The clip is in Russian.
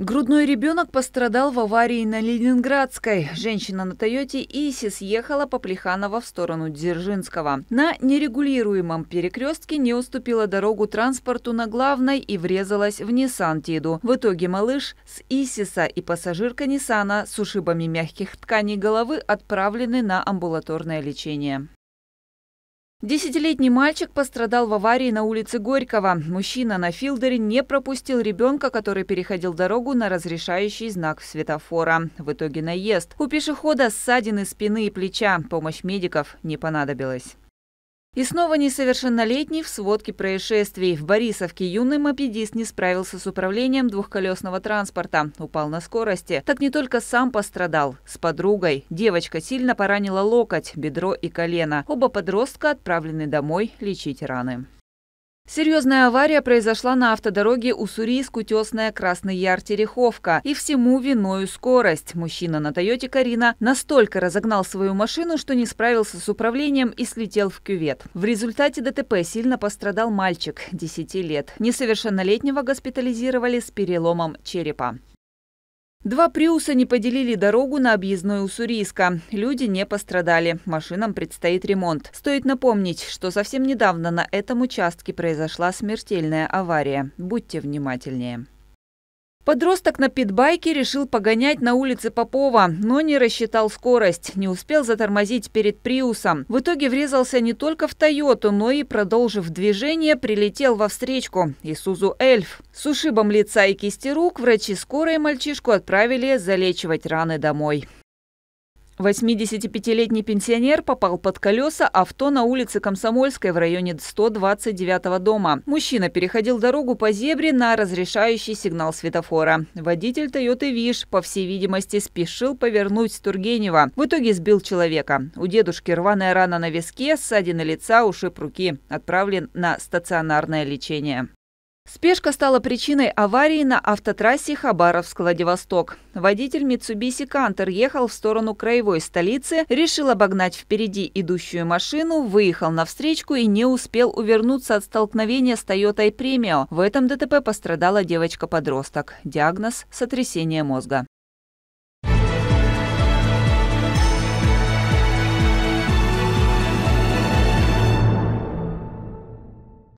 Грудной ребенок пострадал в аварии на Ленинградской. Женщина на Тойоте Иси съехала по Плеханово в сторону Дзержинского. На нерегулируемом перекрестке не уступила дорогу транспорту на главной и врезалась в Ниссан Тиду. В итоге малыш с Исиса и пассажирка Ниссана с ушибами мягких тканей головы отправлены на амбулаторное лечение. Десятилетний мальчик пострадал в аварии на улице Горького. Мужчина на филдере не пропустил ребенка, который переходил дорогу на разрешающий знак светофора. В итоге наезд. У пешехода ссадины спины и плеча. Помощь медиков не понадобилась. И снова несовершеннолетний в сводке происшествий. В Борисовке юный мопедист не справился с управлением двухколесного транспорта. Упал на скорости. Так не только сам пострадал. С подругой. Девочка сильно поранила локоть, бедро и колено. Оба подростка отправлены домой лечить раны. Серьезная авария произошла на автодороге Уссурийск-Утесная Красный Яр-Тереховка. И всему виною скорость. Мужчина на Тойоте Карина настолько разогнал свою машину, что не справился с управлением и слетел в кювет. В результате ДТП сильно пострадал мальчик 10 лет. Несовершеннолетнего госпитализировали с переломом черепа. Два «Приуса» не поделили дорогу на объездной Уссурийска. Люди не пострадали. Машинам предстоит ремонт. Стоит напомнить, что совсем недавно на этом участке произошла смертельная авария. Будьте внимательнее. Подросток на питбайке решил погонять на улице Попова, но не рассчитал скорость, не успел затормозить перед Приусом. В итоге врезался не только в Тойоту, но и, продолжив движение, прилетел во встречку – Исузу Эльф. С ушибом лица и кисти рук врачи скорой мальчишку отправили залечивать раны домой. 85-летний пенсионер попал под колеса авто на улице Комсомольской в районе 129-го дома. Мужчина переходил дорогу по зебре на разрешающий сигнал светофора. Водитель Toyota Виш, по всей видимости, спешил повернуть Тургенева. В итоге сбил человека. У дедушки рваная рана на виске, ссадина лица, ушиб руки. Отправлен на стационарное лечение. Спешка стала причиной аварии на автотрассе Хабаровск-Владивосток. Водитель Mitsubishi Кантер ехал в сторону краевой столицы, решил обогнать впереди идущую машину, выехал на встречку и не успел увернуться от столкновения с Toyota Premio. В этом ДТП пострадала девочка-подросток. Диагноз – сотрясение мозга.